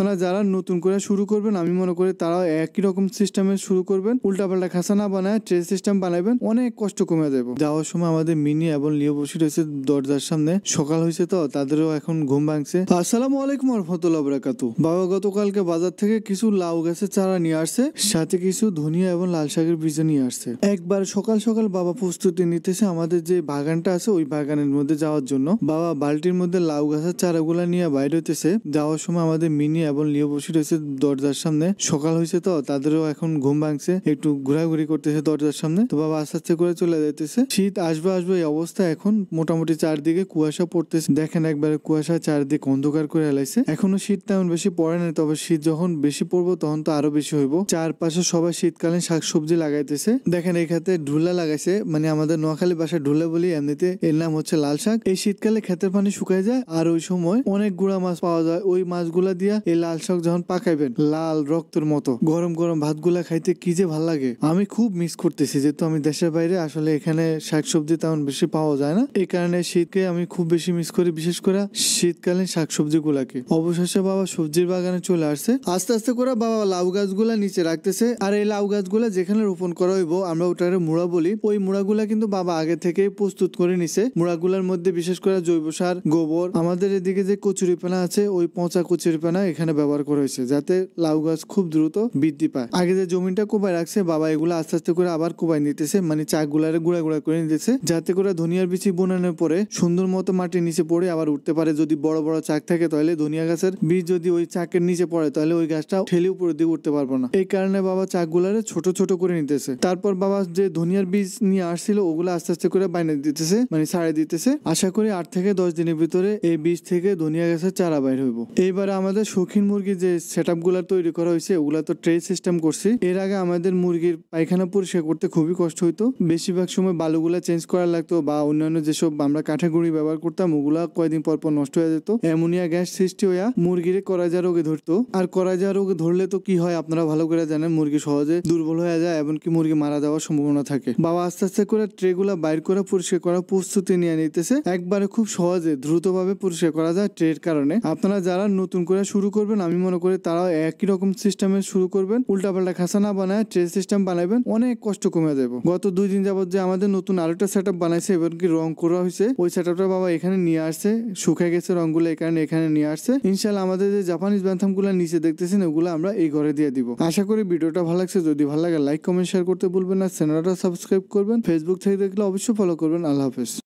আপনারা যারা নতুন করে শুরু করবেন আমি মনে করি তারাও একই রকম সিস্টেমে শুরু করবেন উল্টাপাল্টা খাসা না বানায় ট্রে সিস্টেম বানাবেন অনেক কষ্ট কমে যাবে যাওয়ার সময় আমাদের মিনি এবং লিও বসে রয়েছে দরজার সামনে সকাল হয়েছে তো তাদেরও এখন ঘুম ভাঙছে আসসালাম আলাইকুম রহমতুল্লাহ বরাকাতু বাবা গতকালকে বাজার থেকে কিছু লাউ গাছের চারা নিয়ে আসছে সাথে কিছু ধনিয়া এবং লাল শাকের বীজ নিয়ে আসছে একবার সকাল সকাল বাবা প্রস্তুতি নিতেছে আমাদের যে বাগানটা আছে ওই বাগানের মধ্যে যাওয়ার জন্য বাবা বালতির মধ্যে লাউ গাছের চারাগুলা নিয়ে বাইরে হইতেছে যাওয়ার সময় আমাদের মিনি এবং লিও বসে রয়েছে দরজার সামনে সকাল হয়েছে তো তাদেরও এখন ঘুম ভাঙছে একটু ঘোরাঘুরি করতেছে দরজার সামনে তো বাবা আস্তে আস্তে করে চলে যেতেছে শীত আসবে আসবে এই অবস্থা এখন মোটামুটি চারদিকে কুয়াশা পড়তেছে দেখেন একবারে কুয়াশা চারদিক অন্ধকার করে এলাইছে এখনো শীত তেমন বেশি পড়ে না তবে শীত যখন বেশি পড়বো তখন তো আরো বেশি হইব চারপাশে সবাই শীতকালীন শাকসবজি লাগাইতেছে দেখেন এই খাতে ঢুলা লাগাইছে মানে আমাদের নোয়াখালী বাসায় ঢুলা বলি এমনিতে এর নাম হচ্ছে লাল শাক এই শীতকালে ক্ষেতের পানি শুকায় যায় আর ওই সময় অনেক গুড়া মাছ পাওয়া যায় ওই মাছগুলা দিয়া এই লাল শাক যখন পাকাইবেন লাল রক্তের মতো গরম গরম ভাতগুলা খাইতে কি যে ভাল লাগে আমি খুব মিস করতেছি যেহেতু আমি দেশের বাইরে আসলে এখানে শাকসবজি তেমন বেশি পাওয়া যায় না এই কারণে শীতকে আমি খুব বেশি মিস করি বিশেষ করে শীতকালীন শাকসবজি গুলাকে অবশেষে বাবা সবজির বাগানে চলে আসছে আস্তে আস্তে করে বাবা লাউ গাছগুলা নিচে রাখতেছে আর এই লাউ গাছগুলা যেখানে রোপণ করা হইব আমরা ওটার মুড়া বলি ওই মুড়াগুলা কিন্তু বাবা আগে থেকে প্রস্তুত করে নিছে মুড়াগুলার মধ্যে বিশেষ করে জৈব সার গোবর আমাদের এদিকে যে কচুরিপানা আছে ওই পচা কচুরিপানা এখানে এখানে ব্যবহার করা হয়েছে যাতে লাউ গাছ খুব দ্রুত বৃদ্ধি পায় আগে যে জমিটা কোপায় রাখছে বাবা এগুলো আস্তে আস্তে করে আবার কোপায় নিতেছে মানে চাকগুলারে গুঁড়া গুড়া করে নিতেছে যাতে করে ধনিয়ার বিচি বোনানোর পরে সুন্দর মতো মাটির নিচে পড়ে আবার উঠতে পারে যদি বড় বড় চাক থাকে তাহলে ধনিয়া গাছের বীজ যদি ওই চাকের নিচে পড়ে তাহলে ওই গাছটা ঠেলে উপরে দিয়ে উঠতে পারবো না এই কারণে বাবা চাকগুলারে ছোট ছোট করে নিতেছে তারপর বাবা যে ধনিয়ার বীজ নিয়ে আসছিল ওগুলো আস্তে আস্তে করে বাইনে দিতেছে মানে সারে দিতেছে আশা করি আট থেকে দশ দিনের ভিতরে এই বীজ থেকে ধনিয়া গাছের চারা বাইর হইব এইবারে আমাদের সুখ দক্ষিণ মুরগি যে সেট আপগুলো তৈরি করা হয়েছে ওগুলা তো ট্রে সিস্টেম করছে এর আগে আমাদের মুরগির পায়খানা পরিষ্কার করতে খুবই কষ্ট হইতো বেশিরভাগ সময় বালুগুলা চেঞ্জ করা লাগতো বা অন্যান্য যেসব আমরা কাঠাগুড়ি ব্যবহার করতাম ওগুলা কয়েকদিন পর পর নষ্ট হয়ে যেত অ্যামোনিয়া গ্যাস সৃষ্টি হইয়া মুরগির করাজা রোগে ধরতো আর করাজা রোগে ধরলে তো কি হয় আপনারা ভালো করে জানেন মুরগি সহজে দুর্বল হয়ে যায় এমনকি মুরগি মারা যাওয়ার সম্ভাবনা থাকে বাবা আস্তে আস্তে করে ট্রে গুলা বাইর করা পরিষ্কার করা প্রস্তুতি নিয়ে নিতেছে একবারে খুব সহজে দ্রুতভাবে পরিষ্কার করা যায় ট্রের কারণে আপনারা যারা নতুন করে শুরু করবেন আমি মনে করি তারাও একই রকম সিস্টেমে শুরু করবেন উল্টাপাল্টা খাসা না বানায় ট্রেস সিস্টেম বানাবেন অনেক কষ্ট কমে দেবো গত দুই দিন যাবত যে আমাদের নতুন আরেকটা সেট আপ বানাইছে এবং কি রং করা হয়েছে ওই সেট আপটা বাবা এখানে নিয়ে আসছে শুকায় গেছে রংগুলো এখানে এখানে নিয়ে আসছে ইনশাল্লাহ আমাদের যে জাপানিজ ব্যান্থাম গুলা নিচে দেখতেছেন ওগুলো আমরা এই ঘরে দিয়ে দিব আশা করি ভিডিওটা ভালো লাগছে যদি ভালো লাগে লাইক কমেন্ট শেয়ার করতে ভুলবেন না চ্যানেলটা সাবস্ক্রাইব করবেন ফেসবুক থেকে দেখলে অবশ্যই ফলো করবেন আল্লাহ হাফেজ